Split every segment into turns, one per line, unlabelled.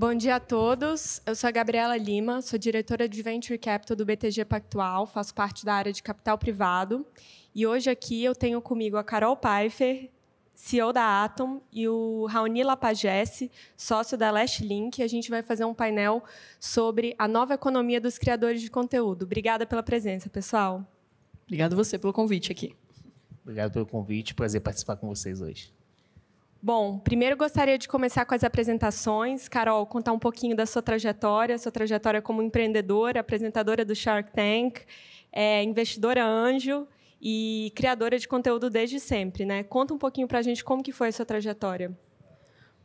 Bom dia a todos. Eu sou a Gabriela Lima, sou diretora de Venture Capital do BTG Pactual, faço parte da área de capital privado. E hoje aqui eu tenho comigo a Carol Pfeiffer, CEO da Atom, e o Raoni Lapagesse, sócio da Last Link. A gente vai fazer um painel sobre a nova economia dos criadores de conteúdo. Obrigada pela presença, pessoal.
Obrigado você pelo convite aqui. Obrigado pelo convite, prazer participar com vocês hoje.
Bom, primeiro gostaria de começar com as apresentações. Carol, contar um pouquinho da sua trajetória, sua trajetória como empreendedora, apresentadora do Shark Tank, é, investidora anjo e criadora de conteúdo desde sempre, né? Conta um pouquinho para a gente como que foi a sua trajetória.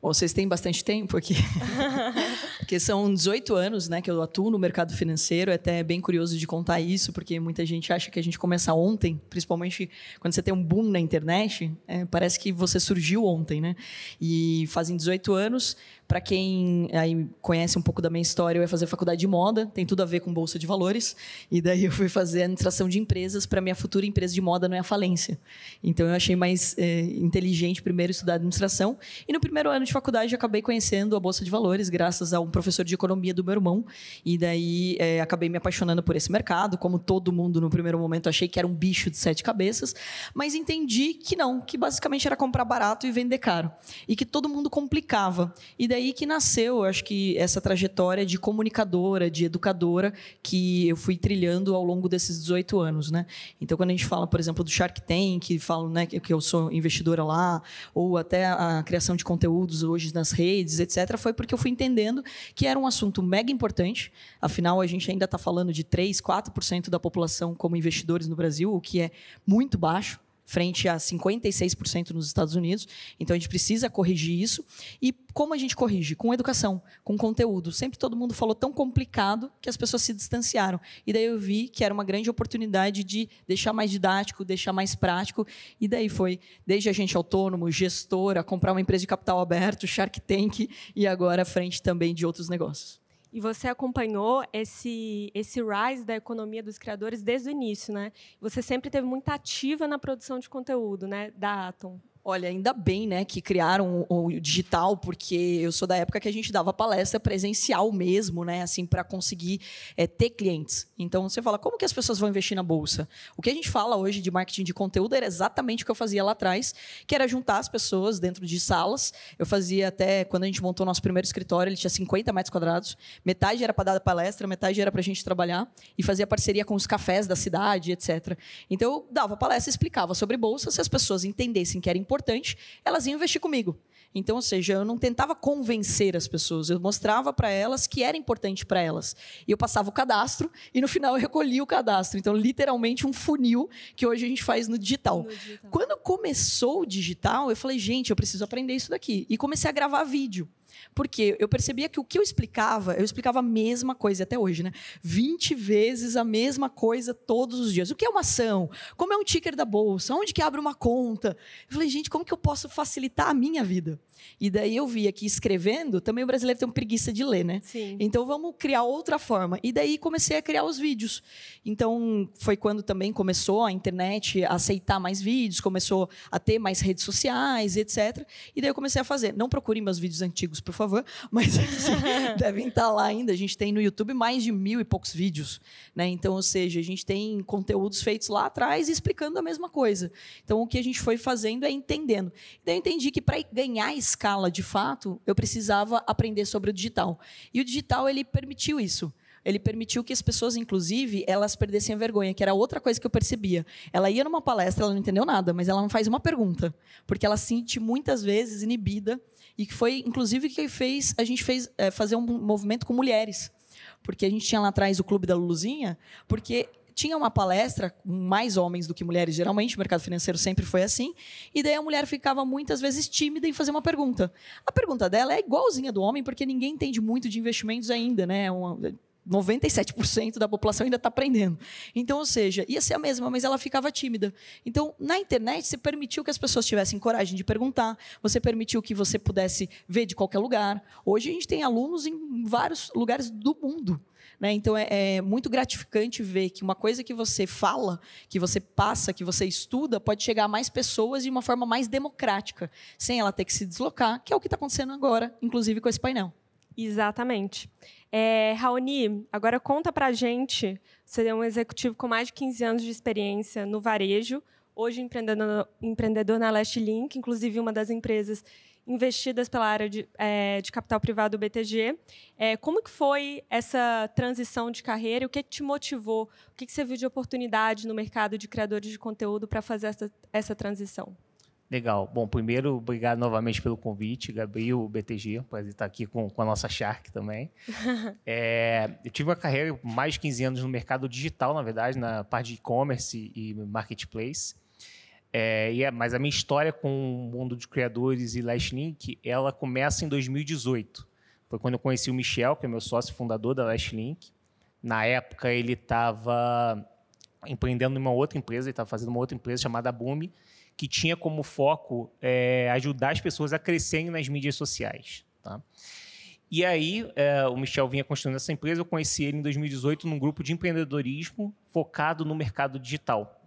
Bom, vocês têm bastante tempo aqui. que são 18 anos né, que eu atuo no mercado financeiro. É até bem curioso de contar isso, porque muita gente acha que a gente começa ontem, principalmente quando você tem um boom na internet, é, parece que você surgiu ontem. Né? E fazem 18 anos, para quem aí conhece um pouco da minha história, eu ia fazer faculdade de moda, tem tudo a ver com bolsa de valores, e daí eu fui fazer administração de empresas para minha futura empresa de moda não é a falência. Então eu achei mais é, inteligente primeiro estudar administração, e no primeiro ano de faculdade eu acabei conhecendo a bolsa de valores graças a um professor de economia do meu irmão. E daí é, acabei me apaixonando por esse mercado. Como todo mundo, no primeiro momento, achei que era um bicho de sete cabeças. Mas entendi que não, que basicamente era comprar barato e vender caro. E que todo mundo complicava. E daí que nasceu, acho que, essa trajetória de comunicadora, de educadora, que eu fui trilhando ao longo desses 18 anos. Né? Então, quando a gente fala, por exemplo, do Shark Tank, falo né, que eu sou investidora lá, ou até a criação de conteúdos hoje nas redes, etc., foi porque eu fui entendendo que era um assunto mega importante. Afinal, a gente ainda está falando de 3, 4% da população como investidores no Brasil, o que é muito baixo frente a 56% nos Estados Unidos. Então a gente precisa corrigir isso. E como a gente corrige? Com educação, com conteúdo. Sempre todo mundo falou tão complicado que as pessoas se distanciaram. E daí eu vi que era uma grande oportunidade de deixar mais didático, deixar mais prático. E daí foi desde a gente autônomo, gestora, comprar uma empresa de capital aberto, Shark Tank e agora à frente também de outros negócios
e você acompanhou esse, esse rise da economia dos criadores desde o início, né? Você sempre teve muito ativa
na produção de conteúdo, né, da Atom. Olha, ainda bem, né, que criaram o, o, digital, porque eu sou da época que a gente dava palestra presencial mesmo, né, assim, para conseguir é, ter clientes. Então você fala, como que as pessoas vão investir na bolsa? O que a gente fala hoje de marketing de conteúdo era exatamente o que eu fazia lá atrás, que era juntar as pessoas dentro de salas. Eu fazia até quando a gente montou nosso primeiro escritório, ele tinha 50 metros quadrados, metade era para dar palestra, metade era para a gente trabalhar e fazia parceria com os cafés da cidade, etc. Então eu dava palestra, explicava sobre bolsa, se as pessoas entendessem que era importante importante, elas iam investir comigo. Então, ou seja, eu não tentava convencer as pessoas, eu mostrava para elas que era importante para elas. E eu passava o cadastro e no final eu recolhia o cadastro. Então, literalmente um funil que hoje a gente faz no digital. No digital. Quando começou o digital, eu falei, gente, eu preciso aprender isso daqui. E comecei a gravar vídeo. Porque eu percebia que o que eu explicava, eu explicava a mesma coisa até hoje, né? 20 vezes a mesma coisa todos os dias. O que é uma ação? Como é um ticker da bolsa? Onde que abre uma conta? Eu falei, gente, como que eu posso facilitar a minha vida? E daí eu via que escrevendo, também o brasileiro tem uma preguiça de ler, né? Sim. Então vamos criar outra forma. E daí comecei a criar os vídeos. Então foi quando também começou a internet a aceitar mais vídeos, começou a ter mais redes sociais, etc. E daí eu comecei a fazer. Não procurem meus vídeos antigos por favor. Mas assim, devem estar tá lá ainda. A gente tem no YouTube mais de mil e poucos vídeos. Né? Então, ou seja, a gente tem conteúdos feitos lá atrás explicando a mesma coisa. Então, o que a gente foi fazendo é entendendo. Então, eu entendi que para ganhar escala de fato, eu precisava aprender sobre o digital. E o digital, ele permitiu isso ele permitiu que as pessoas, inclusive, elas perdessem a vergonha, que era outra coisa que eu percebia. Ela ia numa palestra, ela não entendeu nada, mas ela não faz uma pergunta, porque ela se sente muitas vezes inibida e que foi, inclusive, que fez a gente fez é, fazer um movimento com mulheres. Porque a gente tinha lá atrás o Clube da Luluzinha, porque tinha uma palestra com mais homens do que mulheres, geralmente, o mercado financeiro sempre foi assim, e daí a mulher ficava muitas vezes tímida em fazer uma pergunta. A pergunta dela é igualzinha do homem, porque ninguém entende muito de investimentos ainda, né? Uma, 97% da população ainda está aprendendo. Então, ou seja, ia ser a mesma, mas ela ficava tímida. Então, na internet, você permitiu que as pessoas tivessem coragem de perguntar, você permitiu que você pudesse ver de qualquer lugar. Hoje, a gente tem alunos em vários lugares do mundo. Né? Então, é, é muito gratificante ver que uma coisa que você fala, que você passa, que você estuda, pode chegar a mais pessoas de uma forma mais democrática, sem ela ter que se deslocar, que é o que está acontecendo agora, inclusive com esse painel. Exatamente. É, Raoni, agora conta
pra gente. Você é um executivo com mais de 15 anos de experiência no varejo, hoje empreendedor, empreendedor na Last Link, inclusive uma das empresas investidas pela área de, é, de capital privado do BTG. É, como que foi essa transição de carreira? O que, te motivou? O que, que você viu de oportunidade no mercado de criadores de conteúdo para fazer essa, essa transição?
Legal. Bom, primeiro, obrigado novamente pelo convite, Gabriel BTG, prazer estar aqui com, com a nossa Shark também. é, eu tive uma carreira mais de 15 anos no mercado digital, na verdade, na parte de e-commerce e marketplace. É, e é, mas a minha história com o mundo de criadores e Last Link ela começa em 2018. Foi quando eu conheci o Michel, que é meu sócio fundador da Last Link Na época, ele estava empreendendo em uma outra empresa, ele estava fazendo uma outra empresa chamada Boom que tinha como foco é, ajudar as pessoas a crescerem nas mídias sociais. Tá? E aí, é, o Michel vinha construindo essa empresa, eu conheci ele em 2018 num grupo de empreendedorismo focado no mercado digital.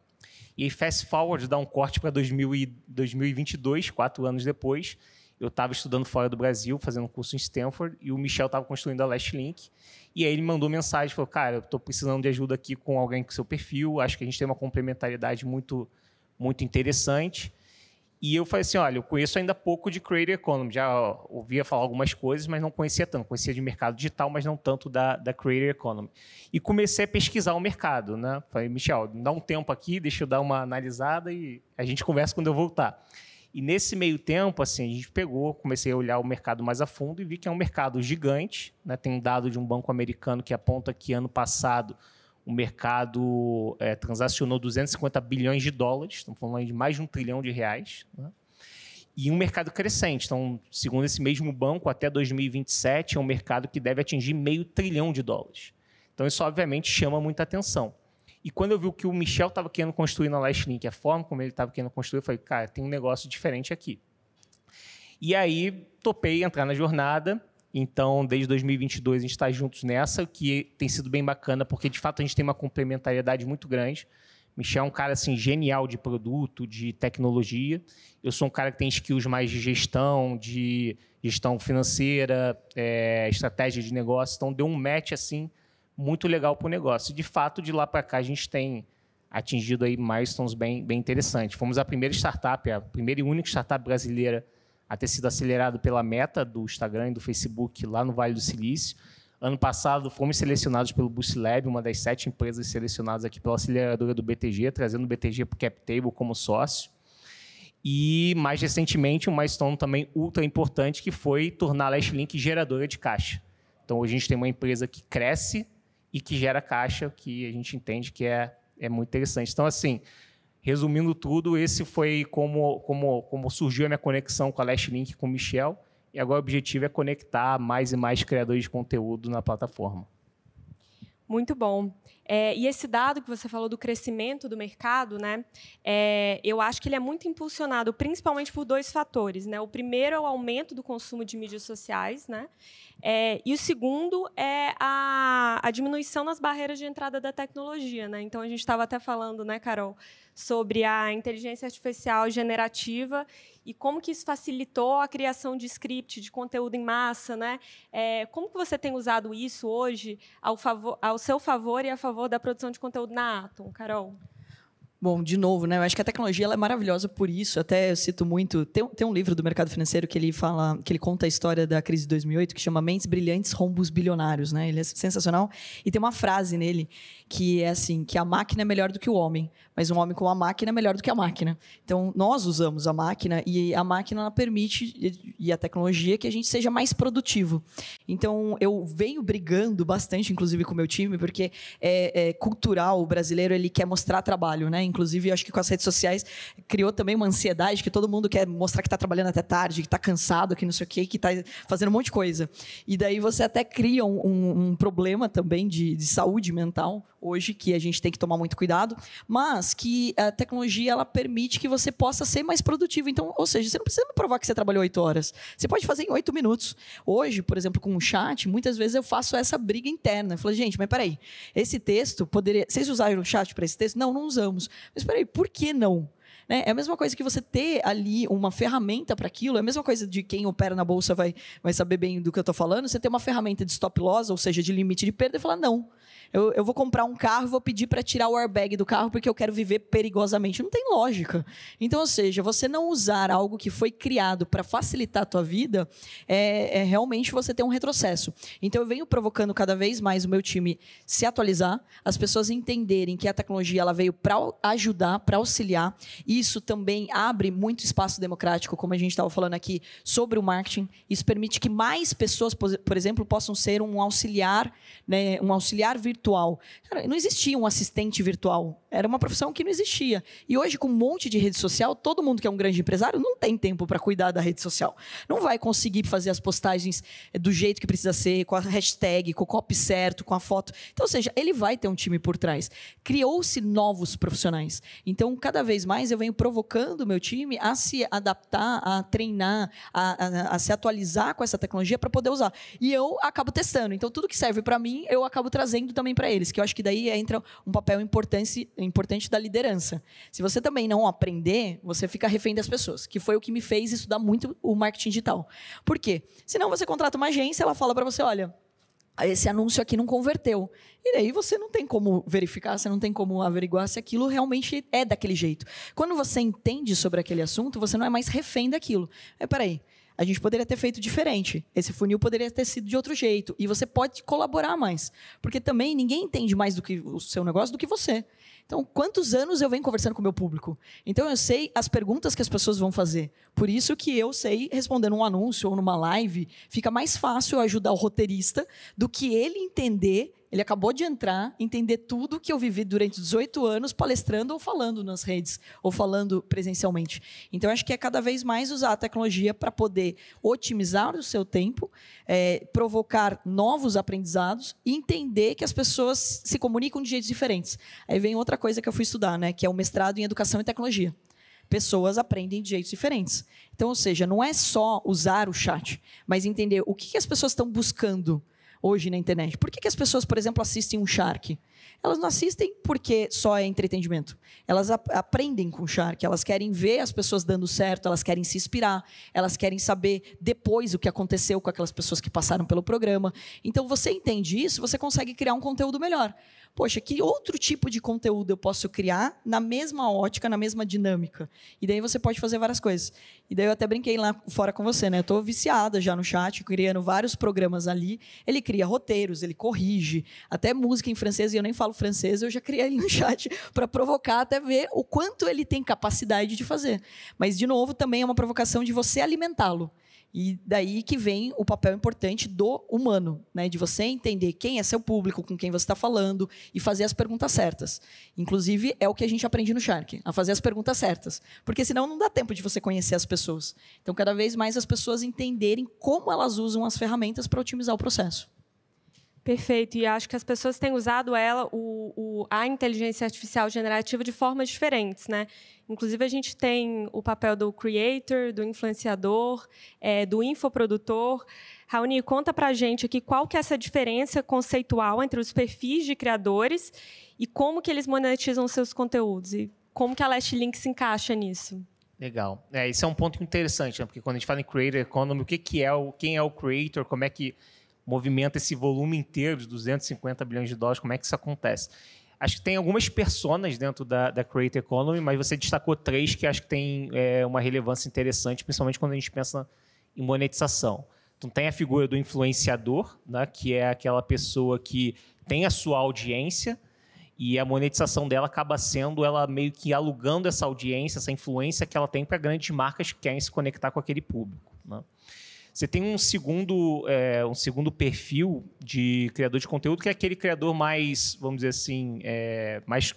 E aí, fast forward, dá um corte para 2022, quatro anos depois, eu estava estudando fora do Brasil, fazendo um curso em Stanford, e o Michel estava construindo a Last Link. E aí ele mandou mensagem, falou, cara, eu estou precisando de ajuda aqui com alguém com seu perfil, acho que a gente tem uma complementariedade muito muito interessante. E eu falei assim, olha, eu conheço ainda pouco de Creator Economy, já ouvia falar algumas coisas, mas não conhecia tanto. Conhecia de mercado digital, mas não tanto da, da Creator Economy. E comecei a pesquisar o mercado, né? Falei, Michel, dá um tempo aqui, deixa eu dar uma analisada e a gente conversa quando eu voltar. E nesse meio tempo, assim, a gente pegou, comecei a olhar o mercado mais a fundo e vi que é um mercado gigante. Né? Tem um dado de um banco americano que aponta que ano passado o mercado é, transacionou 250 bilhões de dólares, estamos falando de mais de um trilhão de reais, né? e um mercado crescente. Então, segundo esse mesmo banco, até 2027 é um mercado que deve atingir meio trilhão de dólares. Então, isso obviamente chama muita atenção. E quando eu vi o que o Michel estava querendo construir na Last é a forma como ele estava querendo construir, eu falei, cara, tem um negócio diferente aqui. E aí, topei entrar na jornada então, desde 2022, a gente está juntos nessa, que tem sido bem bacana, porque de fato a gente tem uma complementariedade muito grande. Michel é um cara assim genial de produto, de tecnologia. Eu sou um cara que tem skills mais de gestão, de gestão financeira, é, estratégia de negócio. Então deu um match assim muito legal para o negócio. De fato, de lá para cá a gente tem atingido aí milestones bem, bem interessantes. Fomos a primeira startup, a primeira e única startup brasileira a ter sido acelerado pela meta do Instagram e do Facebook lá no Vale do Silício. Ano passado, fomos selecionados pelo Boost Lab, uma das sete empresas selecionadas aqui pela aceleradora do BTG, trazendo o BTG para o CapTable como sócio. E, mais recentemente, um milestone também ultra importante, que foi tornar a Lastlink geradora de caixa. Então, hoje a gente tem uma empresa que cresce e que gera caixa, que a gente entende que é, é muito interessante. Então, assim, Resumindo tudo, esse foi como, como, como surgiu a minha conexão com a Last Link com o Michel. E agora o objetivo é conectar mais e mais criadores de conteúdo na plataforma.
Muito bom. É, e esse dado que você falou do crescimento do mercado, né, é, eu acho que ele é muito impulsionado, principalmente por dois fatores. Né? O primeiro é o aumento do consumo de mídias sociais, né? É, e o segundo é a, a diminuição nas barreiras de entrada da tecnologia. Né? Então, a gente estava até falando, né, Carol, sobre a inteligência artificial generativa e como que isso facilitou a criação de script, de conteúdo em massa. Né? É, como que você tem usado isso hoje ao, favor, ao seu favor e a favor favor, da produção de conteúdo na Atom, Carol?
Bom, de novo, né? Eu acho que a tecnologia ela é maravilhosa por isso. Até eu cito muito. Tem, tem um livro do mercado financeiro que ele fala, que ele conta a história da crise de 2008, que chama Mentes Brilhantes, Rombos Bilionários, né? Ele é sensacional. E tem uma frase nele que é assim, que a máquina é melhor do que o homem, mas um homem com a máquina é melhor do que a máquina. Então, nós usamos a máquina e a máquina permite e a tecnologia que a gente seja mais produtivo. Então, eu venho brigando bastante, inclusive, com o meu time, porque é, é cultural, o brasileiro ele quer mostrar trabalho, né? Inclusive, acho que com as redes sociais criou também uma ansiedade que todo mundo quer mostrar que está trabalhando até tarde, que está cansado, que não sei o quê, que está fazendo um monte de coisa. E daí você até cria um, um, um problema também de, de saúde mental, hoje que a gente tem que tomar muito cuidado, mas que a tecnologia ela permite que você possa ser mais produtivo. Então, ou seja, você não precisa me provar que você trabalhou oito horas. Você pode fazer em oito minutos. Hoje, por exemplo, com o chat, muitas vezes eu faço essa briga interna. Eu falo, gente, mas peraí, esse texto poderia. Vocês usaram o chat para esse texto? Não, não usamos. Mas peraí, por que não? Né? É a mesma coisa que você ter ali uma ferramenta para aquilo, é a mesma coisa de quem opera na bolsa vai, vai saber bem do que eu estou falando. Você ter uma ferramenta de stop loss, ou seja, de limite de perda, e falar: não, eu, eu vou comprar um carro, vou pedir para tirar o airbag do carro porque eu quero viver perigosamente. Não tem lógica. Então, ou seja, você não usar algo que foi criado para facilitar a tua vida, é, é realmente você ter um retrocesso. Então, eu venho provocando cada vez mais o meu time se atualizar, as pessoas entenderem que a tecnologia ela veio para ajudar, para auxiliar. Isso também abre muito espaço democrático, como a gente estava falando aqui, sobre o marketing. Isso permite que mais pessoas, por exemplo, possam ser um auxiliar, né, um auxiliar virtual virtual. Cara, não existia um assistente virtual. Era uma profissão que não existia. E hoje, com um monte de rede social, todo mundo que é um grande empresário não tem tempo para cuidar da rede social. Não vai conseguir fazer as postagens eh, do jeito que precisa ser, com a hashtag, com o copy certo, com a foto. Então, ou seja, ele vai ter um time por trás. Criou-se novos profissionais. Então, cada vez mais eu venho provocando o meu time a se adaptar, a treinar, a, a, a se atualizar com essa tecnologia para poder usar. E eu acabo testando. Então, tudo que serve para mim, eu acabo trazendo também para eles, que eu acho que daí entra um papel importante, importante da liderança. Se você também não aprender, você fica refém das pessoas, que foi o que me fez estudar muito o marketing digital. Por quê? Senão você contrata uma agência, ela fala para você, olha, esse anúncio aqui não converteu. E daí você não tem como verificar, você não tem como averiguar se aquilo realmente é daquele jeito. Quando você entende sobre aquele assunto, você não é mais refém daquilo. É, peraí, aí a gente poderia ter feito diferente. Esse funil poderia ter sido de outro jeito. E você pode colaborar mais. Porque também ninguém entende mais do que o seu negócio do que você. Então, quantos anos eu venho conversando com o meu público? Então, eu sei as perguntas que as pessoas vão fazer. Por isso que eu sei, respondendo um anúncio ou numa live, fica mais fácil ajudar o roteirista do que ele entender ele acabou de entrar, entender tudo que eu vivi durante 18 anos palestrando ou falando nas redes, ou falando presencialmente. Então, acho que é cada vez mais usar a tecnologia para poder otimizar o seu tempo, é, provocar novos aprendizados e entender que as pessoas se comunicam de jeitos diferentes. Aí vem outra coisa que eu fui estudar, né? Que é o mestrado em educação e tecnologia. Pessoas aprendem de jeitos diferentes. Então, ou seja, não é só usar o chat, mas entender o que, as pessoas estão buscando hoje na internet. Por que, que as pessoas, por exemplo, assistem um Shark? Elas não assistem porque só é entretenimento. Elas ap aprendem com o Shark, elas querem ver as pessoas dando certo, elas querem se inspirar, elas querem saber depois o que aconteceu com aquelas pessoas que passaram pelo programa. Então, você entende isso, você consegue criar um conteúdo melhor poxa, que outro tipo de conteúdo eu posso criar na mesma ótica, na mesma dinâmica? E daí você pode fazer várias coisas. E daí eu até brinquei lá fora com você, né? Eu tô viciada já no chat, criando vários programas ali. Ele cria roteiros, ele corrige, até música em francês, e eu nem falo francês, eu já criei no chat para provocar até ver o quanto ele tem capacidade de fazer. Mas, de novo, também é uma provocação de você alimentá-lo. E daí que vem o papel importante do humano, né? De você entender quem é seu público, com quem você está falando e fazer as perguntas certas. Inclusive, é o que a gente aprende no Shark, a fazer as perguntas certas. Porque senão não dá tempo de você conhecer as pessoas. Então, cada vez mais as pessoas entenderem como elas usam as ferramentas para otimizar o processo. Perfeito. E acho que as pessoas têm usado
ela, o, o, a inteligência artificial generativa, de formas diferentes, né? Inclusive, a gente tem o papel do creator, do influenciador, é, do infoprodutor. Raoni, conta para a gente aqui qual que é essa diferença conceitual entre os perfis de criadores e como que eles monetizam seus conteúdos e como que a Last Link se encaixa nisso.
Legal. É, esse é um ponto interessante, né? porque quando a gente fala em creator economy, o que, que é o, quem é o creator, como é que movimenta esse volume inteiro de 250 bilhões de dólares, como é que isso acontece? Acho que tem algumas personas dentro da, da Creator Economy, mas você destacou três que acho que tem é, uma relevância interessante, principalmente quando a gente pensa em monetização. Então tem a figura do influenciador, né, que é aquela pessoa que tem a sua audiência e a monetização dela acaba sendo ela meio que alugando essa audiência, essa influência que ela tem para grandes marcas que querem se conectar com aquele público. Né? Você tem um segundo, é, um segundo perfil de criador de conteúdo, que é aquele criador mais, vamos dizer assim, é, mais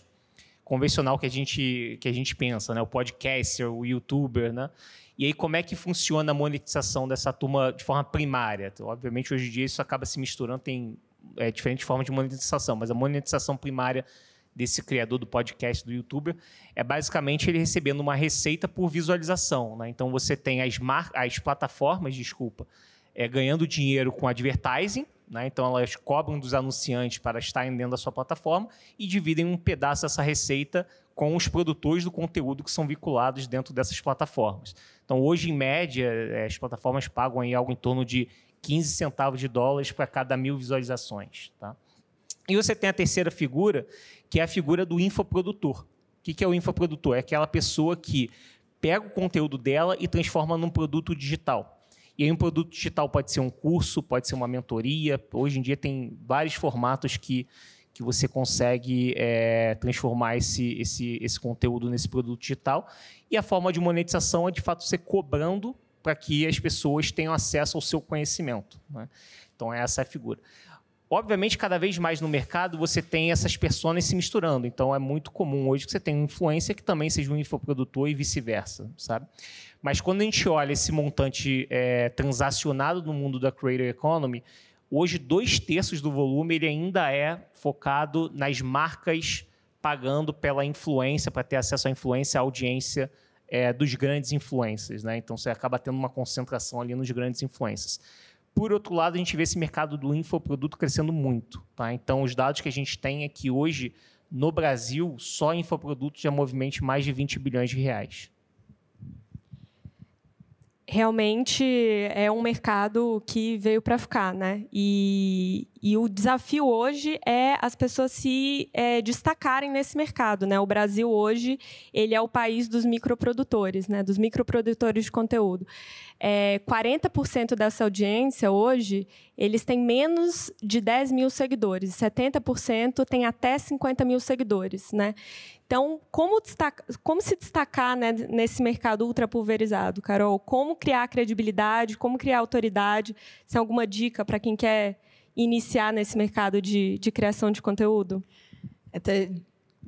convencional que a gente, que a gente pensa, né? O podcaster, o youtuber, né? E aí, como é que funciona a monetização dessa turma de forma primária? Então, obviamente, hoje em dia isso acaba se misturando, tem é, diferentes formas de monetização, mas a monetização primária desse criador do podcast do youtuber é basicamente ele recebendo uma receita por visualização. Né? Então você tem as, mar... as plataformas, desculpa, é, ganhando dinheiro com advertising, né? então elas cobram dos anunciantes para estarem dentro da sua plataforma e dividem um pedaço dessa receita com os produtores do conteúdo que são vinculados dentro dessas plataformas. Então hoje, em média, é, as plataformas pagam aí algo em torno de 15 centavos de dólares para cada mil visualizações. Tá? E você tem a terceira figura, que é a figura do infoprodutor. O que é o infoprodutor? É aquela pessoa que pega o conteúdo dela e transforma num produto digital. E aí um produto digital pode ser um curso, pode ser uma mentoria. Hoje em dia tem vários formatos que, que você consegue é, transformar esse, esse, esse conteúdo nesse produto digital. E a forma de monetização é, de fato, você cobrando para que as pessoas tenham acesso ao seu conhecimento. Né? Então, essa é a figura. Obviamente, cada vez mais no mercado você tem essas pessoas se misturando. Então é muito comum hoje que você tenha um influencer que também seja um infoprodutor e vice-versa, sabe? Mas quando a gente olha esse montante é, transacionado no mundo da creator economy, hoje dois terços do volume ele ainda é focado nas marcas pagando pela influência, para ter acesso à influência, à audiência é, dos grandes influencers, né? Então você acaba tendo uma concentração ali nos grandes influencers. Por outro lado, a gente vê esse mercado do infoproduto crescendo muito. Tá? Então, os dados que a gente tem é que hoje, no Brasil, só infoproduto já movimente mais de 20 bilhões de reais
realmente é um mercado que veio para ficar, né? E, e, o desafio hoje é as pessoas se é, destacarem nesse mercado, né? O Brasil hoje ele é o país dos microprodutores, né? Dos microprodutores de conteúdo. É, 40% dessa audiência hoje eles têm menos de 10 mil seguidores, 70% tem até 50 mil seguidores, né? Então, como, destaca, como se destacar né, nesse mercado ultrapulverizado, Carol? Como criar credibilidade, como criar autoridade? Tem alguma dica para quem quer iniciar nesse mercado de, de criação de conteúdo?
É até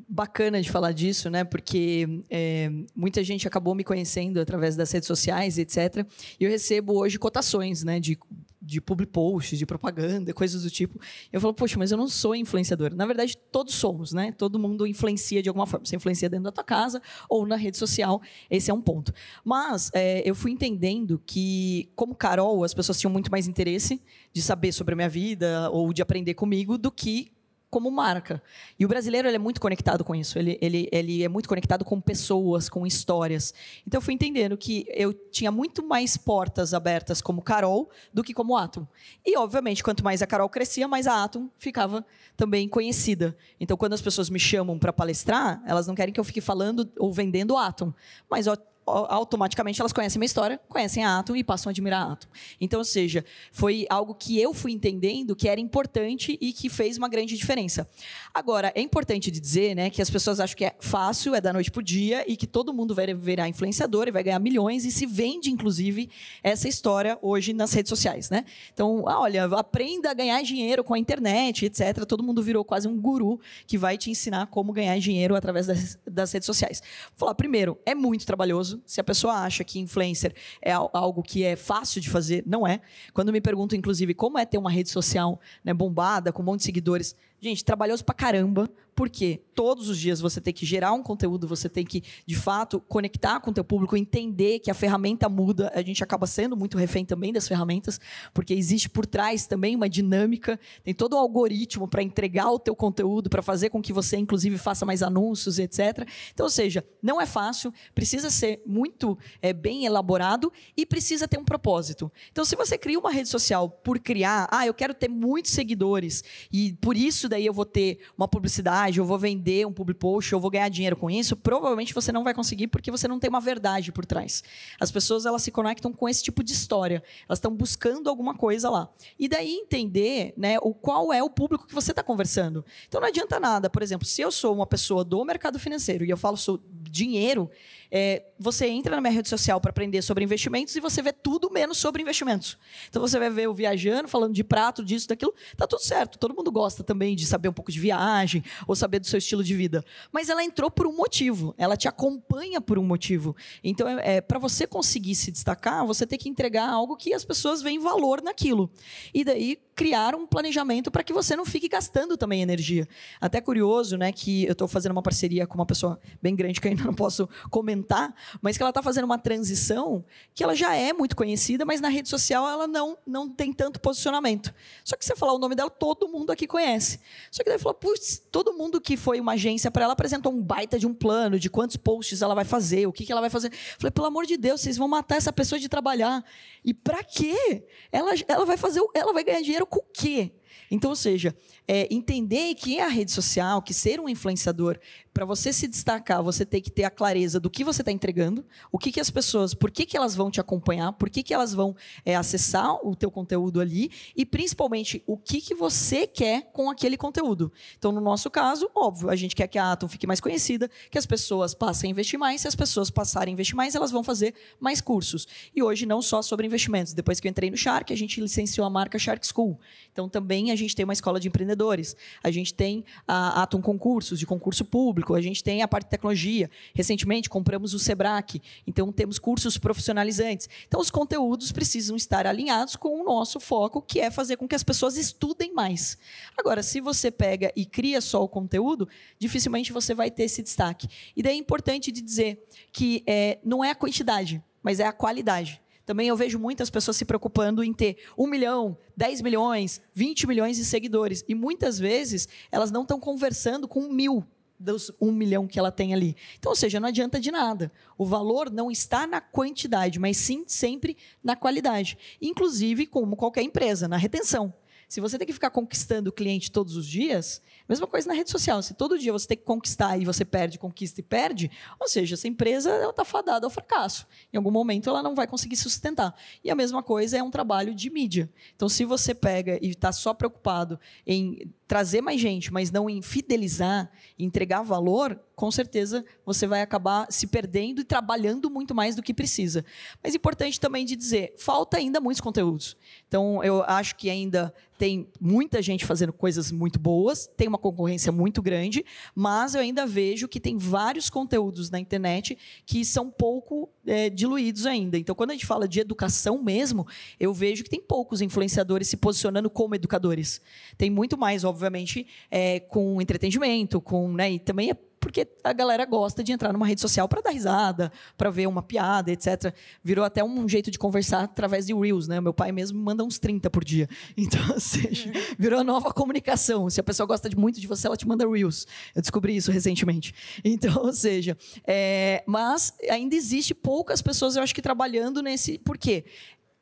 bacana de falar disso, né? Porque é, muita gente acabou me conhecendo através das redes sociais, etc. E eu recebo hoje cotações, né? De de public posts, de propaganda, coisas do tipo. Eu falo, poxa, mas eu não sou influenciadora. Na verdade, todos somos, né? Todo mundo influencia de alguma forma. Você influencia dentro da tua casa ou na rede social. Esse é um ponto. Mas é, eu fui entendendo que, como Carol, as pessoas tinham muito mais interesse de saber sobre a minha vida ou de aprender comigo do que como marca. E o brasileiro ele é muito conectado com isso, ele, ele, ele é muito conectado com pessoas, com histórias. Então eu fui entendendo que eu tinha muito mais portas abertas como Carol do que como Atom. E, obviamente, quanto mais a Carol crescia, mais a Atom ficava também conhecida. Então, quando as pessoas me chamam para palestrar, elas não querem que eu fique falando ou vendendo Atom, mas automaticamente elas conhecem minha história, conhecem a Atom e passam a admirar a Atom. Então, ou seja, foi algo que eu fui entendendo que era importante e que fez uma grande diferença. Agora, é importante dizer né, que as pessoas acham que é fácil, é da noite para o dia e que todo mundo vai virar influenciador e vai ganhar milhões e se vende, inclusive, essa história hoje nas redes sociais. Né? Então, ah, olha, aprenda a ganhar dinheiro com a internet, etc. Todo mundo virou quase um guru que vai te ensinar como ganhar dinheiro através das, das redes sociais. Vou falar, primeiro, é muito trabalhoso, se a pessoa acha que influencer é algo que é fácil de fazer, não é. Quando me perguntam, inclusive, como é ter uma rede social né, bombada, com um monte de seguidores, gente, trabalhoso pra caramba porque todos os dias você tem que gerar um conteúdo, você tem que, de fato, conectar com o teu público, entender que a ferramenta muda, a gente acaba sendo muito refém também das ferramentas, porque existe por trás também uma dinâmica, tem todo o um algoritmo para entregar o teu conteúdo, para fazer com que você, inclusive, faça mais anúncios, etc. Então, ou seja, não é fácil, precisa ser muito é, bem elaborado e precisa ter um propósito. Então, se você cria uma rede social por criar, ah, eu quero ter muitos seguidores e por isso daí eu vou ter uma publicidade postagem, eu vou vender um public post, eu vou ganhar dinheiro com isso, provavelmente você não vai conseguir porque você não tem uma verdade por trás. As pessoas elas se conectam com esse tipo de história, elas estão buscando alguma coisa lá. E daí entender, né, o qual é o público que você está conversando. Então não adianta nada, por exemplo, se eu sou uma pessoa do mercado financeiro e eu falo sobre dinheiro, é, você entra na minha rede social para aprender sobre investimentos e você vê tudo menos sobre investimentos. Então você vai ver eu viajando, falando de prato, disso, daquilo, tá tudo certo. Todo mundo gosta também de saber um pouco de viagem, ou saber do seu estilo de vida. Mas ela entrou por um motivo, ela te acompanha por um motivo. Então, é, é para você conseguir se destacar, você tem que entregar algo que as pessoas veem valor naquilo. E daí criar um planejamento para que você não fique gastando também energia. Até curioso, né, que eu estou fazendo uma parceria com uma pessoa bem grande que ainda não posso comentar, mas que ela está fazendo uma transição que ela já é muito conhecida, mas na rede social ela não, não tem tanto posicionamento. Só que se você falar o nome dela, todo mundo aqui conhece. Só que daí falou, putz, todo mundo mundo que foi uma agência para ela apresentou um baita de um plano, de quantos posts ela vai fazer, o que, que ela vai fazer. Falei, pelo amor de Deus, vocês vão matar essa pessoa de trabalhar. E para quê? Ela, ela vai fazer, ela vai ganhar dinheiro com o quê? Então, ou seja, é, entender que a rede social, que ser um influenciador, para você se destacar, você tem que ter a clareza do que você está entregando, o que, que as pessoas, por que, que elas vão te acompanhar, por que, que elas vão é, acessar o teu conteúdo ali e, principalmente, o que, que você quer com aquele conteúdo. Então, no nosso caso, óbvio, a gente quer que a Atom fique mais conhecida, que as pessoas passem a investir mais, se as pessoas passarem a investir mais, elas vão fazer mais cursos. E hoje, não só sobre investimentos. Depois que eu entrei no Shark, a gente licenciou a marca Shark School. Então, também a gente tem uma escola de empreendedores, a gente tem a Atom Concursos, de concurso público, a gente tem a parte de tecnologia. Recentemente, compramos o SEBRAC, então temos cursos profissionalizantes. Então, os conteúdos precisam estar alinhados com o nosso foco, que é fazer com que as pessoas estudem mais. Agora, se você pega e cria só o conteúdo, dificilmente você vai ter esse destaque. E daí é importante de dizer que é, não é a quantidade, mas é a qualidade. Também eu vejo muitas pessoas se preocupando em ter 1 milhão, 10 milhões, 20 milhões de seguidores. E muitas vezes elas não estão conversando com mil dos 1 milhão que ela tem ali. Então, ou seja, não adianta de nada. O valor não está na quantidade, mas sim sempre na qualidade. Inclusive, como qualquer empresa, na retenção. Se você tem que ficar conquistando o cliente todos os dias, mesma coisa na rede social. Se todo dia você tem que conquistar e você perde, conquista e perde, ou seja, essa empresa está fadada ao fracasso. Em algum momento ela não vai conseguir sustentar. E a mesma coisa é um trabalho de mídia. Então, se você pega e está só preocupado em trazer mais gente, mas não em fidelizar, entregar valor, com certeza você vai acabar se perdendo e trabalhando muito mais do que precisa. Mas importante também de dizer, falta ainda muitos conteúdos. Então, eu acho que ainda tem muita gente fazendo coisas muito boas, tem uma concorrência muito grande, mas eu ainda vejo que tem vários conteúdos na internet que são pouco é, diluídos ainda. Então, quando a gente fala de educação mesmo, eu vejo que tem poucos influenciadores se posicionando como educadores. Tem muito mais, obviamente, é, com entretenimento, com né, e também é porque a galera gosta de entrar numa rede social para dar risada, para ver uma piada, etc. Virou até um jeito de conversar através de Reels, né? Meu pai mesmo manda uns 30 por dia. Então, ou assim, seja, virou a nova comunicação. Se a pessoa gosta de muito de você, ela te manda Reels. Eu descobri isso recentemente. Então, ou seja, é... mas ainda existe poucas pessoas, eu acho que trabalhando nesse. Por quê?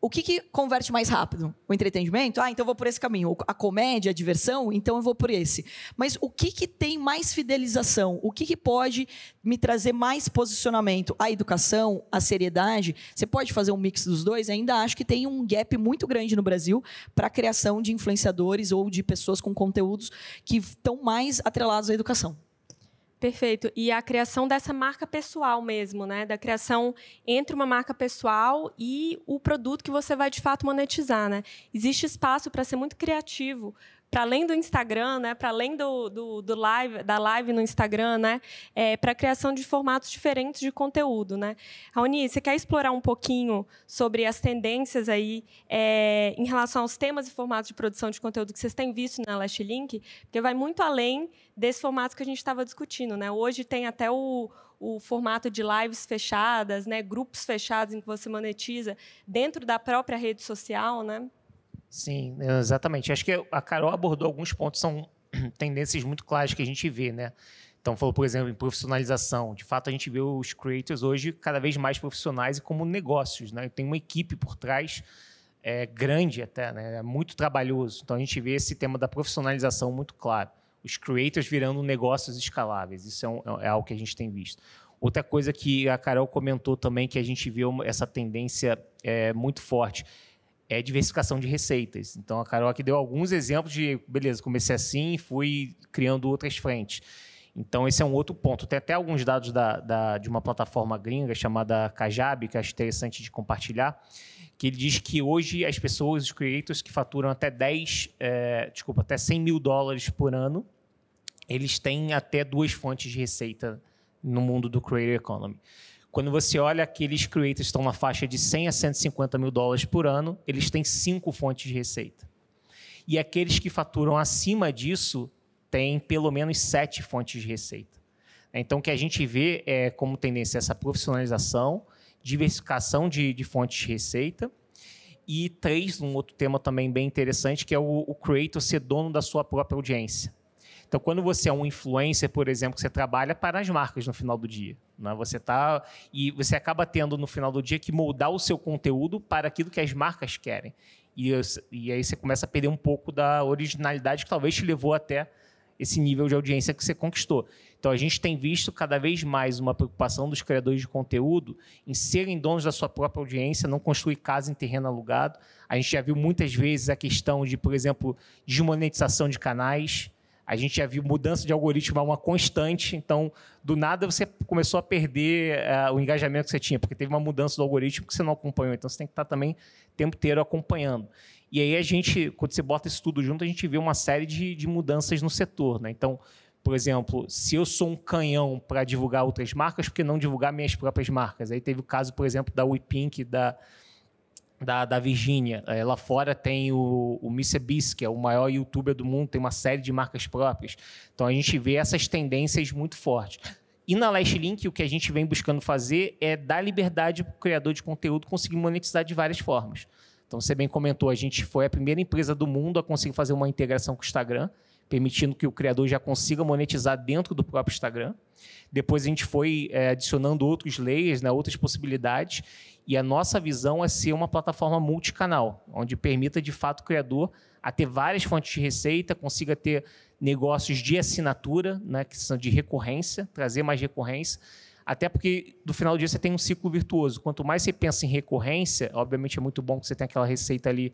o que, que, converte mais rápido? O entretenimento? Ah, então eu vou por esse caminho. A comédia, a diversão? Então eu vou por esse. Mas o que, que tem mais fidelização? O que, que pode me trazer mais posicionamento? A educação, a seriedade? Você pode fazer um mix dos dois? Ainda acho que tem um gap muito grande no Brasil para a criação de influenciadores ou de pessoas com conteúdos que estão mais atrelados à educação.
Perfeito. E a criação dessa marca pessoal mesmo, né? Da criação entre uma marca pessoal e o produto que você vai de fato monetizar, né? Existe espaço para ser muito criativo para além do Instagram, né, para além do, do, do, live, da live no Instagram, né, é, para a criação de formatos diferentes de conteúdo. Né? Raoni, você quer explorar um pouquinho sobre as tendências aí é, em relação aos temas e formatos de produção de conteúdo que vocês têm visto na Last Link? Porque vai muito além desse formato que a gente estava discutindo. Né? Hoje tem até o, o formato de lives fechadas, né, grupos fechados em que você monetiza dentro da própria rede social, né?
Sim, exatamente. Acho que a Carol abordou alguns pontos, são tendências muito claras que a gente vê, né? Então, falou, por exemplo, em profissionalização. De fato, a gente vê os creators hoje cada vez mais profissionais e como negócios, né? Tem uma equipe por trás é, grande até, né? É muito trabalhoso. Então, a gente vê esse tema da profissionalização muito claro. Os creators virando negócios escaláveis. Isso é, um, é, é algo que a gente tem visto. Outra coisa que a Carol comentou também, que a gente vê essa tendência é, muito forte, é diversificação de receitas. Então a Carol aqui deu alguns exemplos de, beleza, comecei assim e fui criando outras frentes. Então esse é um outro ponto. Tem até alguns dados da, da, de uma plataforma gringa chamada Kajabi, que eu acho interessante de compartilhar, que ele diz que hoje as pessoas, os creators que faturam até 10, é, desculpa, até 100 mil dólares por ano, eles têm até duas fontes de receita no mundo do creator economy. Quando você olha aqueles creators que estão na faixa de 100 a 150 mil dólares por ano, eles têm cinco fontes de receita. E aqueles que faturam acima disso têm pelo menos sete fontes de receita. Então, o que a gente vê é como tendência essa profissionalização, diversificação de, de fontes de receita e três, um outro tema também bem interessante, que é o, o creator ser dono da sua própria audiência. Então, quando você é um influencer, por exemplo, você trabalha para as marcas no final do dia. Né? Você tá e você acaba tendo no final do dia que moldar o seu conteúdo para aquilo que as marcas querem. E, e aí você começa a perder um pouco da originalidade que talvez te levou até esse nível de audiência que você conquistou. Então a gente tem visto cada vez mais uma preocupação dos criadores de conteúdo em serem donos da sua própria audiência, não construir casa em terreno alugado. A gente já viu muitas vezes a questão de, por exemplo, desmonetização de canais a gente já viu mudança de algoritmo é uma constante, então do nada você começou a perder uh, o engajamento que você tinha, porque teve uma mudança do algoritmo que você não acompanhou, então você tem que estar também o tempo inteiro acompanhando. E aí a gente, quando você bota isso tudo junto, a gente vê uma série de, de mudanças no setor, né? Então, por exemplo, se eu sou um canhão para divulgar outras marcas, por que não divulgar minhas próprias marcas? Aí teve o caso, por exemplo, da WePink, da, da, da Virgínia. É, lá fora tem o, o Misebiz, que é o maior youtuber do mundo, tem uma série de marcas próprias. Então a gente vê essas tendências muito fortes. E na Last Link, o que a gente vem buscando fazer é dar liberdade para o criador de conteúdo conseguir monetizar de várias formas. Então, você bem comentou, a gente foi a primeira empresa do mundo a conseguir fazer uma integração com o Instagram permitindo que o criador já consiga monetizar dentro do próprio Instagram. Depois a gente foi é, adicionando outros layers, né, outras possibilidades, e a nossa visão é ser uma plataforma multicanal, onde permita de fato o criador a ter várias fontes de receita, consiga ter negócios de assinatura, né, que são de recorrência, trazer mais recorrência. Até porque no final do dia você tem um ciclo virtuoso. Quanto mais você pensa em recorrência, obviamente é muito bom que você tenha aquela receita ali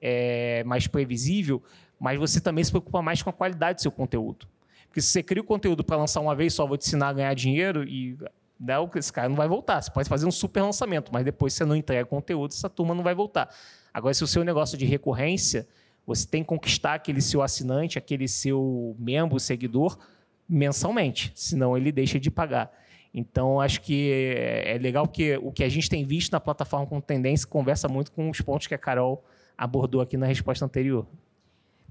é, mais previsível, mas você também se preocupa mais com a qualidade do seu conteúdo. Porque se você cria o conteúdo para lançar uma vez só, vou te ensinar a ganhar dinheiro e não, né, esse cara não vai voltar. Você pode fazer um super lançamento, mas depois você não entrega conteúdo, essa turma não vai voltar. Agora, se o seu negócio é de recorrência, você tem que conquistar aquele seu assinante, aquele seu membro, seguidor, mensalmente, senão ele deixa de pagar. Então, acho que é, é legal porque o que a gente tem visto na plataforma com tendência conversa muito com os pontos que a Carol abordou aqui na resposta anterior.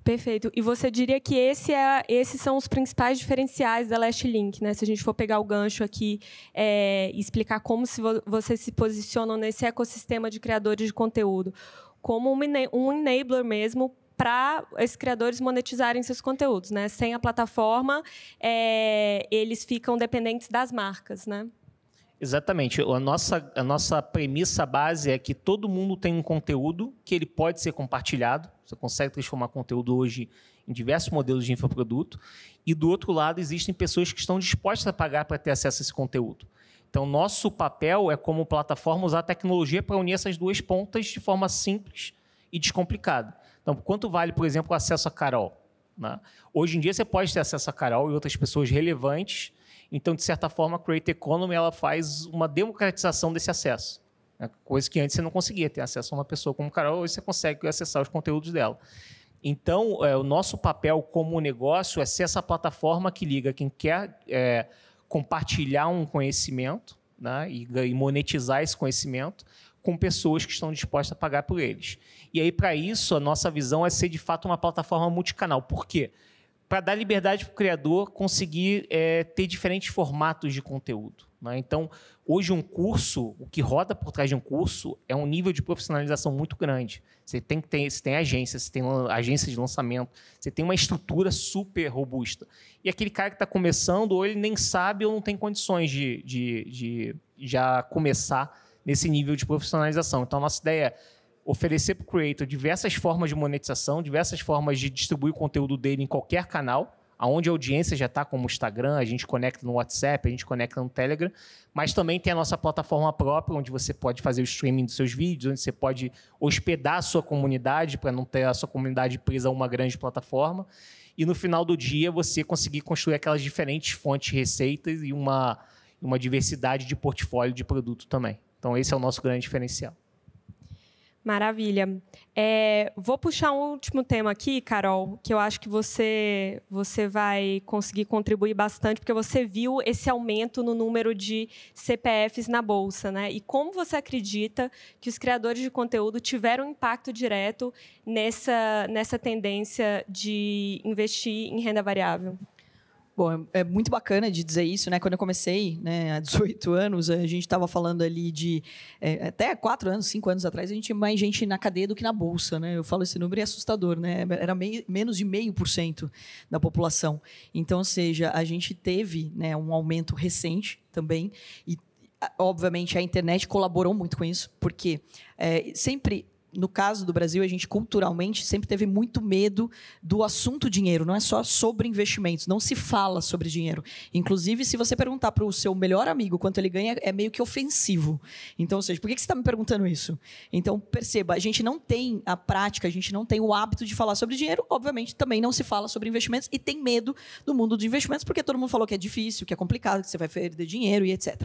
Perfeito. E você diria que esse é, esses são os principais diferenciais da Last Link, né? Se a gente for pegar o gancho aqui é, e explicar como se vo vocês se posicionam nesse ecossistema de criadores de conteúdo, como um, um enabler mesmo para esses criadores monetizarem seus conteúdos, né? Sem a plataforma, é, eles ficam dependentes das marcas, né?
Exatamente. A nossa, a nossa premissa base é que todo mundo tem um conteúdo que ele pode ser compartilhado. Você consegue transformar conteúdo hoje em diversos modelos de infoproduto. E do outro lado, existem pessoas que estão dispostas a pagar para ter acesso a esse conteúdo. Então, nosso papel é, como plataforma, usar a tecnologia para unir essas duas pontas de forma simples e descomplicada. Então, quanto vale, por exemplo, o acesso a Carol? Né? Hoje em dia, você pode ter acesso a Carol e outras pessoas relevantes então, de certa forma, a Create Economy ela faz uma democratização desse acesso. É coisa que antes você não conseguia ter acesso a uma pessoa como Carol, hoje você consegue acessar os conteúdos dela. Então, é, o nosso papel como negócio é ser essa plataforma que liga quem quer é, compartilhar um conhecimento né, e, e monetizar esse conhecimento com pessoas que estão dispostas a pagar por eles. E aí, para isso, a nossa visão é ser de fato uma plataforma multicanal. Por quê? Porque para dar liberdade para o criador conseguir é, ter diferentes formatos de conteúdo. Né? Então, hoje um curso, o que roda por trás de um curso é um nível de profissionalização muito grande. Você tem que ter, você tem agência, você tem agência de lançamento, você tem uma estrutura super robusta. E aquele cara que está começando, ou ele nem sabe ou não tem condições de, de, de já começar nesse nível de profissionalização. Então, a nossa ideia é oferecer para o creator diversas formas de monetização, diversas formas de distribuir o conteúdo dele em qualquer canal, aonde a audiência já está, como o Instagram, a gente conecta no WhatsApp, a gente conecta no Telegram, mas também tem a nossa plataforma própria, onde você pode fazer o streaming dos seus vídeos, onde você pode hospedar a sua comunidade, para não ter a sua comunidade presa a uma grande plataforma. E no final do dia, você conseguir construir aquelas diferentes fontes de receitas e uma, uma diversidade de portfólio de produto também. Então, esse é o nosso grande diferencial.
Maravilha. É, vou puxar um último tema aqui, Carol, que eu acho que você, você vai conseguir contribuir bastante, porque você viu esse aumento no número de CPFs na Bolsa, né? E como você acredita que os criadores de conteúdo tiveram um impacto direto nessa, nessa tendência de investir em renda variável?
Bom, é muito bacana de dizer isso, né? Quando eu comecei, né, há 18 anos, a gente estava falando ali de é, até 4 anos, 5 anos atrás, a gente tinha mais gente na cadeia do que na bolsa, né? Eu falo esse número e é assustador, né? Era meio, menos de meio por cento da população. Então, ou seja, a gente teve né, um aumento recente também e obviamente a internet colaborou muito com isso porque é, sempre no caso do Brasil, a gente culturalmente sempre teve muito medo do assunto dinheiro, não é só sobre investimentos, não se fala sobre dinheiro. Inclusive, se você perguntar para o seu melhor amigo quanto ele ganha, é meio que ofensivo. Então, ou seja, por que, você está me perguntando isso? Então, perceba, a gente não tem a prática, a gente não tem o hábito de falar sobre dinheiro, obviamente também não se fala sobre investimentos e tem medo do mundo dos investimentos, porque todo mundo falou que é difícil, que é complicado, que você vai perder dinheiro e etc.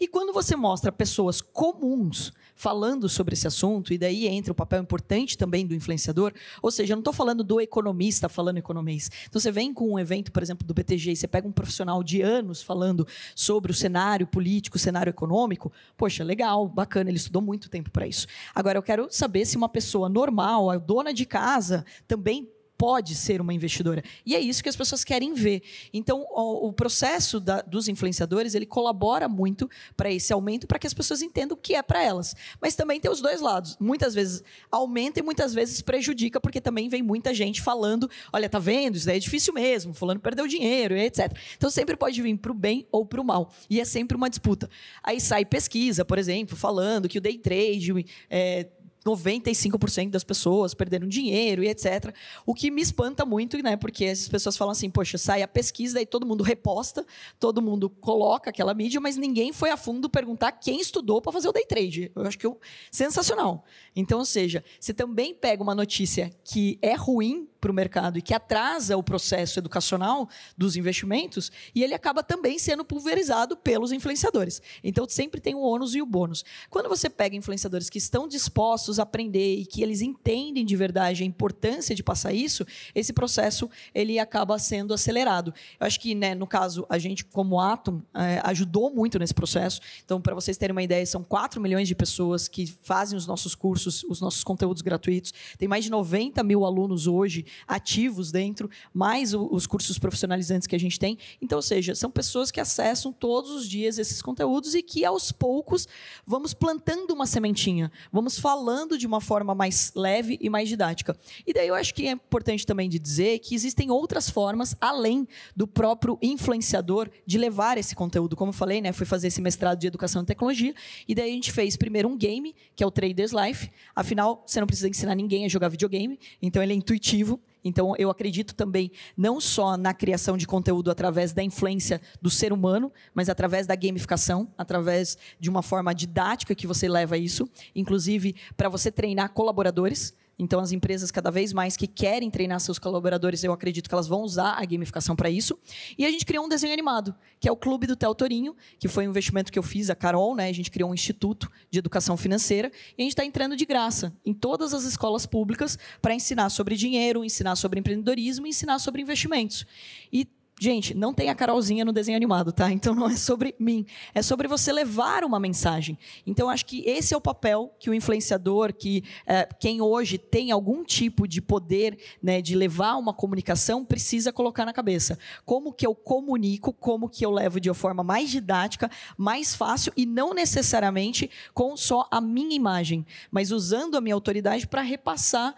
E quando você mostra pessoas comuns falando sobre esse assunto, e daí entra o papel importante também do influenciador. Ou seja, eu não estou falando do economista falando economês. Então, você vem com um evento, por exemplo, do BTG, e você pega um profissional de anos falando sobre o cenário político, o cenário econômico. Poxa, legal, bacana, ele estudou muito tempo para isso. Agora, eu quero saber se uma pessoa normal, a dona de casa, também pode ser uma investidora. E é isso que as pessoas querem ver. Então, o, o processo da, dos influenciadores, ele colabora muito para esse aumento, para que as pessoas entendam o que é para elas. Mas também tem os dois lados. Muitas vezes aumenta e muitas vezes prejudica, porque também vem muita gente falando, olha, tá vendo? Isso daí é difícil mesmo, fulano perdeu dinheiro, etc. Então, sempre pode vir para o bem ou para o mal. E é sempre uma disputa. Aí sai pesquisa, por exemplo, falando que o day trade eh, é, 95% das pessoas perderam dinheiro e etc. O que me espanta muito, né? Porque as pessoas falam assim, poxa, sai a pesquisa e todo mundo reposta, todo mundo coloca aquela mídia, mas ninguém foi a fundo perguntar quem estudou para fazer o day trade. Eu acho que é sensacional. Então, ou seja, você também pega uma notícia que é ruim para o mercado e que atrasa o processo educacional dos investimentos, e ele acaba também sendo pulverizado pelos influenciadores. Então, sempre tem o ônus e o bônus. Quando você pega influenciadores que estão dispostos a aprender e que eles entendem de verdade a importância de passar isso, esse processo ele acaba sendo acelerado. Eu acho que, né, no caso, a gente, como Atom, é, ajudou muito nesse processo. Então, para vocês terem uma ideia, são 4 milhões de pessoas que fazem os nossos cursos, os nossos conteúdos gratuitos. Tem mais de 90 mil alunos hoje ativos dentro, mais os cursos profissionalizantes que a gente tem. Então, ou seja, são pessoas que acessam todos os dias esses conteúdos e que, aos poucos, vamos plantando uma sementinha, vamos falando de uma forma mais leve e mais didática. E daí eu acho que é importante também de dizer que existem outras formas, além do próprio influenciador, de levar esse conteúdo. Como eu falei, né, fui fazer esse mestrado de educação e tecnologia, e daí a gente fez primeiro um game, que é o Traders Life. Afinal, você não precisa ensinar ninguém a jogar videogame, então ele é intuitivo. Então, eu acredito também não só na criação de conteúdo através da influência do ser humano, mas através da gamificação, através de uma forma didática que você leva isso, inclusive para você treinar colaboradores. Então, as empresas cada vez mais que querem treinar seus colaboradores, eu acredito que elas vão usar a gamificação para isso. E a gente criou um desenho animado, que é o Clube do Tel Torinho, que foi um investimento que eu fiz, a Carol, né? A gente criou um instituto de educação financeira e a gente está entrando de graça em todas as escolas públicas para ensinar sobre dinheiro, ensinar sobre empreendedorismo e ensinar sobre investimentos. E Gente, não tem a Carolzinha no desenho animado, tá? Então não é sobre mim, é sobre você levar uma mensagem. Então acho que esse é o papel que o influenciador, que é, quem hoje tem algum tipo de poder, né, de levar uma comunicação, precisa colocar na cabeça. Como que eu comunico, como que eu levo de uma forma mais didática, mais fácil e não necessariamente com só a minha imagem, mas usando a minha autoridade para repassar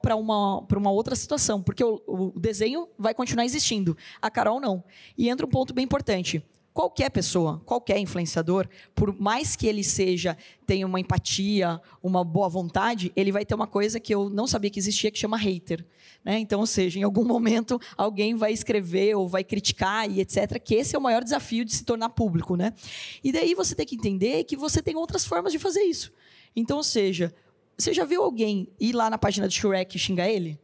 para uma, uma outra situação, porque o, o desenho vai continuar existindo. A Carol não. E entra um ponto bem importante qualquer pessoa, qualquer influenciador, por mais que ele seja tenha uma empatia, uma boa vontade, ele vai ter uma coisa que eu não sabia que existia que chama hater, né? Então, ou seja, em algum momento alguém vai escrever ou vai criticar e etc, que esse é o maior desafio de se tornar público, né? E daí você tem que entender que você tem outras formas de fazer isso. Então, ou seja, você já viu alguém ir lá na página do Shrek e xingar ele?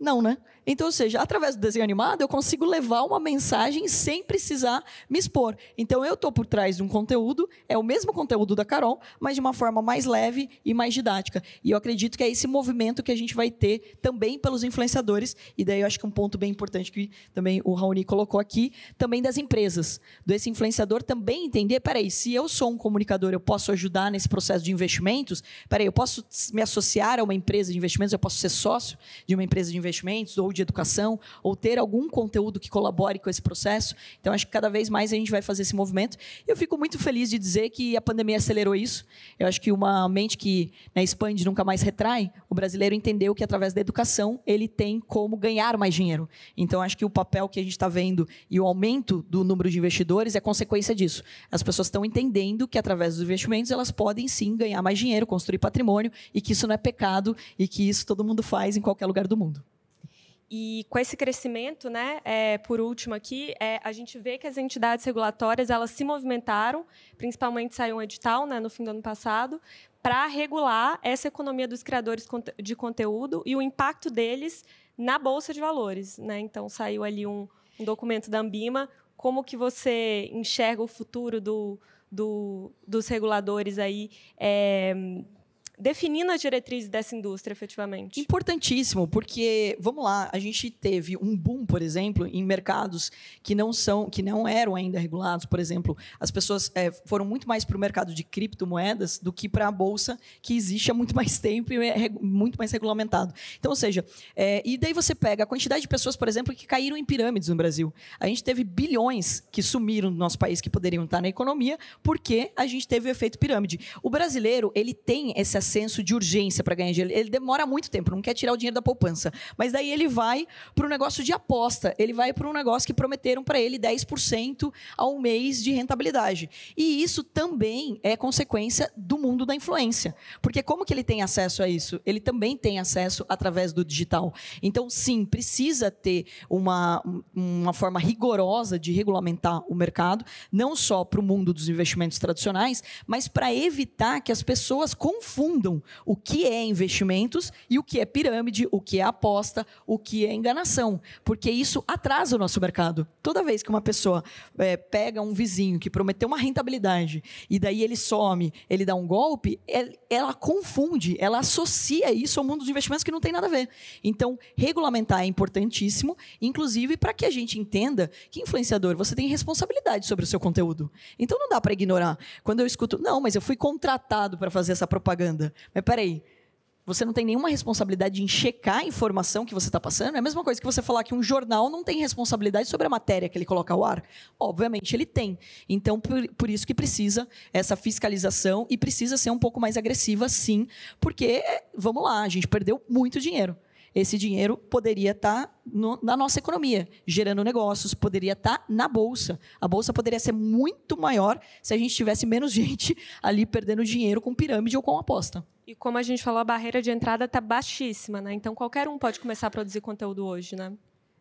Não, né? Então, ou seja, através do desenho animado, eu consigo levar uma mensagem sem precisar me expor. Então, eu estou por trás de um conteúdo, é o mesmo conteúdo da Carol, mas de uma forma mais leve e mais didática. E eu acredito que é esse movimento que a gente vai ter também pelos influenciadores. E daí eu acho que um ponto bem importante que também o Raoni colocou aqui, também das empresas. Desse influenciador também entender: peraí, se eu sou um comunicador, eu posso ajudar nesse processo de investimentos? Peraí, eu posso me associar a uma empresa de investimentos? Eu posso ser sócio de uma empresa de investimentos? Ou de educação, ou ter algum conteúdo que colabore com esse processo. Então, acho que cada vez mais a gente vai fazer esse movimento. Eu fico muito feliz de dizer que a pandemia acelerou isso. Eu acho que uma mente que né, expande nunca mais retrai, o brasileiro entendeu que através da educação ele tem como ganhar mais dinheiro. Então, acho que o papel que a gente está vendo e o aumento do número de investidores é consequência disso. As pessoas estão entendendo que através dos investimentos elas podem sim ganhar mais dinheiro, construir patrimônio e que isso não é pecado e que isso todo mundo faz em qualquer lugar do mundo.
E com esse crescimento, né, é, por último aqui, é, a gente vê que as entidades regulatórias elas se movimentaram, principalmente saiu um edital né, no fim do ano passado, para regular essa economia dos criadores de conteúdo e o impacto deles na Bolsa de Valores. Né? Então saiu ali um, um documento da Ambima, como que você enxerga o futuro do, do, dos reguladores aí. É, Definindo as diretrizes dessa indústria, efetivamente.
Importantíssimo, porque, vamos lá, a gente teve um boom, por exemplo, em mercados que não são, que não eram ainda regulados. Por exemplo, as pessoas é, foram muito mais para o mercado de criptomoedas do que para a bolsa, que existe há muito mais tempo e é muito mais regulamentado. Então, ou seja, é, e daí você pega a quantidade de pessoas, por exemplo, que caíram em pirâmides no Brasil. A gente teve bilhões que sumiram do nosso país, que poderiam estar na economia, porque a gente teve o efeito pirâmide. O brasileiro, ele tem essa senso de urgência para ganhar dinheiro. Ele demora muito tempo, não quer tirar o dinheiro da poupança. Mas daí ele vai para um negócio de aposta, ele vai para um negócio que prometeram para ele 10% ao mês de rentabilidade. E isso também é consequência do mundo da influência. Porque como que ele tem acesso a isso? Ele também tem acesso através do digital. Então, sim, precisa ter uma, uma forma rigorosa de regulamentar o mercado, não só para o mundo dos investimentos tradicionais, mas para evitar que as pessoas confundam o que é investimentos e o que é pirâmide, o que é aposta, o que é enganação, porque isso atrasa o nosso mercado. Toda vez que uma pessoa é, pega um vizinho que prometeu uma rentabilidade e daí ele some, ele dá um golpe, é, ela confunde, ela associa isso ao mundo dos investimentos que não tem nada a ver. Então, regulamentar é importantíssimo, inclusive para que a gente entenda que influenciador, você tem responsabilidade sobre o seu conteúdo. Então, não dá para ignorar. Quando eu escuto, não, mas eu fui contratado para fazer essa propaganda. Mas peraí, você não tem nenhuma responsabilidade em checar a informação que você está passando, é a mesma coisa que você falar que um jornal não tem responsabilidade sobre a matéria que ele coloca ao ar. Obviamente ele tem. Então, por, por isso que precisa essa fiscalização e precisa ser um pouco mais agressiva, sim, porque, vamos lá, a gente perdeu muito dinheiro esse dinheiro poderia estar tá no, na nossa economia, gerando negócios, poderia estar tá na bolsa. A bolsa poderia ser muito maior se a gente tivesse menos gente ali perdendo dinheiro com pirâmide ou com aposta.
E como a gente falou, a barreira de entrada está baixíssima, né? Então qualquer um pode começar a produzir conteúdo hoje, né?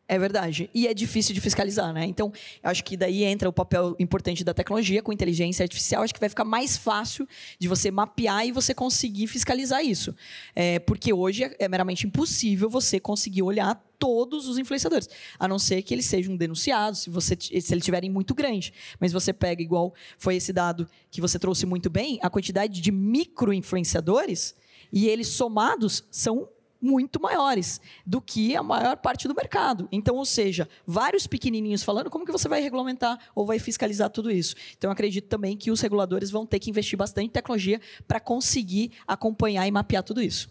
É verdade. E é difícil de fiscalizar, né? Então, acho que daí entra o papel importante da tecnologia com inteligência artificial. Acho que vai ficar mais fácil de você mapear e você conseguir fiscalizar isso. É, porque hoje é, é meramente impossível você conseguir olhar todos os influenciadores, a não ser que eles sejam denunciados, se, você, se eles tiverem muito grande. Mas você pega, igual foi esse dado que você trouxe muito bem, a quantidade de micro influenciadores, e eles somados são muito maiores do que a maior parte do mercado. Então, ou seja, vários pequenininhos falando, como que você vai regulamentar ou vai fiscalizar tudo isso? Então, acredito também que os reguladores vão ter que investir bastante em tecnologia para conseguir acompanhar e mapear tudo isso.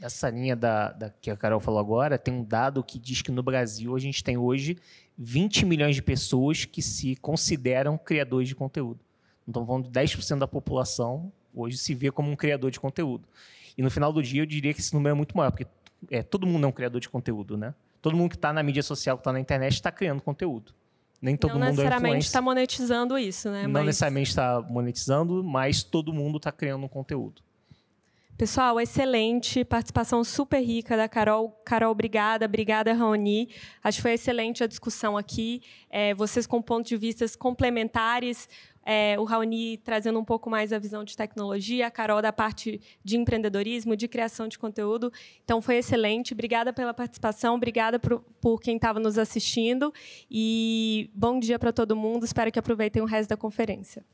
Essa linha da, da, que a Carol falou agora tem um dado que diz que no Brasil a gente tem hoje 20 milhões de pessoas que se consideram criadores de conteúdo. Então, falando de 10% da população hoje se vê como um criador de conteúdo. E no final do dia, eu diria que esse número é muito maior, porque é, todo mundo é um criador de conteúdo, né? Todo mundo que está na mídia social, que está na internet, está criando conteúdo. Nem todo não mundo é necessariamente é está
monetizando isso, né? Não mas...
necessariamente está monetizando, mas todo mundo está criando um conteúdo.
Pessoal, excelente. Participação super rica da Carol. Carol, obrigada. Obrigada, Raoni. Acho que foi excelente a discussão aqui. É, vocês com pontos de vista complementares é, o Raoni trazendo um pouco mais a visão de tecnologia, a Carol da parte de empreendedorismo, de criação de conteúdo. Então foi excelente. Obrigada pela participação, obrigada por, por quem estava nos assistindo e bom dia para todo mundo. Espero que aproveitem o resto da conferência.